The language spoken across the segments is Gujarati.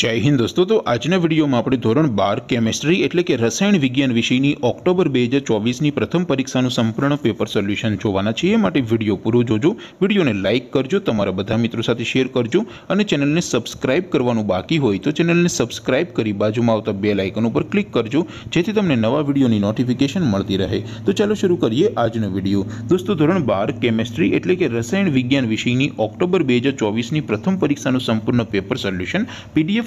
जय हिंद दोस्तों तो आज ने वीडियो म आपणो ધોરણ 12 केमिस्ट्री એટલે કે રસાયણ વિજ્ઞાન વિષયની ઓક્ટોબર 2024 ની પ્રથમ પરીક્ષા નું સંપૂર્ણ પેપર સોલ્યુશન જોવાના છે માટે વિડિયો પૂરો જોજો વિડિયોને લાઈક કરજો તમારા બધા મિત્રો સાથે શેર કરજો અને ચેનલને સબ્સ્ક્રાઇબ કરવાનું બાકી હોય તો ચેનલને સબ્સ્ક્રાઇબ કરી બાજુમાં આવતા બેલ આઇકન ઉપર ક્લિક કરજો જેથી તમને નવા વિડિયોની નોટિફિકેશન મળતી રહે તો ચાલો શરૂ કરીએ આજનો વિડિયો दोस्तों ધોરણ 12 કેમિસ્ટ્રી એટલે કે રસાયણ વિજ્ઞાન વિષયની ઓક્ટોબર 2024 ની પ્રથમ પરીક્ષા નું સંપૂર્ણ પેપર સોલ્યુશન પીડીએફ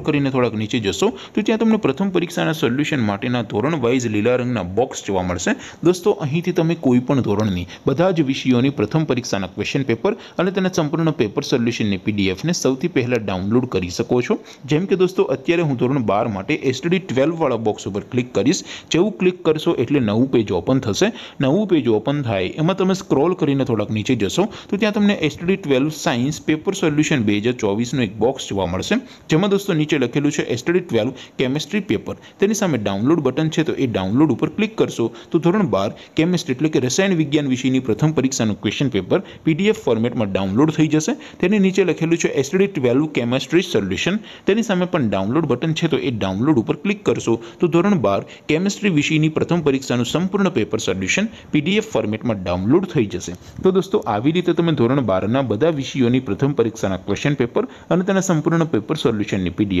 કરીને થોડક નીચે જજો તો ત્યાં તમને પ્રથમ પરીક્ષાના સોલ્યુશન માટેના ધોરણ વાઇઝ લીલા રંગના બોક્સ જોવા મળશે દોસ્તો અહીંથી તમે કોઈ પણ ધોરણની બધા જ વિષયોની પ્રથમ પરીક્ષાના ક્વેશ્ચન પેપર અને તેના સંપૂર્ણનો પેપર સોલ્યુશનની પીડીએફ ને સૌથી પહેલા ડાઉનલોડ કરી શકો છો જેમ કે દોસ્તો અત્યારે હું ધોરણ 12 માટે STD 12 વાળો બોક્સ ઉપર ક્લિક કરીશ જેવું ક્લિક કરશો એટલે નવું પેજ ઓપન થશે નવું પેજ ઓપન થાય એમાં તમે સ્ક્રોલ કરીને થોડક નીચે જશો તો ત્યાં તમને STD 12 સાયન્સ પેપર સોલ્યુશન 2024 નો એક બોક્સ જોવા મળશે જેમાં દોસ્તો જે લખેલું છે STD 12 કેમિસ્ટ્રી પેપર તેની સામે ડાઉનલોડ બટન છે તો એ ડાઉનલોડ ઉપર ક્લિક કરશો તો ધોરણ 12 કેમિસ્ટ્રી એટલે કે રસાયણ વિજ્ઞાન વિષયની પ્રથમ પરીક્ષાનું ક્વેશ્ચન પેપર PDF ફોર્મેટમાં ડાઉનલોડ થઈ જશે તેની નીચે લખેલું છે STD 12 કેમિસ્ટ્રી સોલ્યુશન તેની સામે પણ ડાઉનલોડ બટન છે તો એ ડાઉનલોડ ઉપર ક્લિક કરશો તો ધોરણ 12 કેમિસ્ટ્રી વિષયની પ્રથમ પરીક્ષાનું સંપૂર્ણ પેપર સોલ્યુશન PDF ફોર્મેટમાં ડાઉનલોડ થઈ જશે તો દોસ્તો આવી રીતે તમે ધોરણ 12 ના બધા વિષયોની પ્રથમ પરીક્ષાના ક્વેશ્ચન પેપર અને તેના સંપૂર્ણ પેપર સોલ્યુશનની પીડીએફ